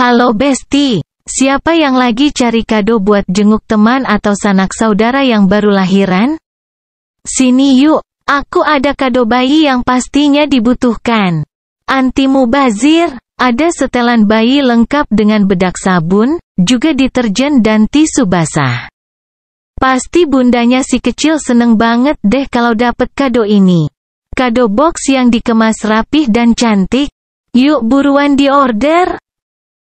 Halo Besti, siapa yang lagi cari kado buat jenguk teman atau sanak saudara yang baru lahiran? Sini yuk, aku ada kado bayi yang pastinya dibutuhkan. Anti mubazir, ada setelan bayi lengkap dengan bedak sabun, juga deterjen dan tisu basah. Pasti bundanya si kecil seneng banget deh kalau dapet kado ini. Kado box yang dikemas rapih dan cantik. Yuk buruan diorder,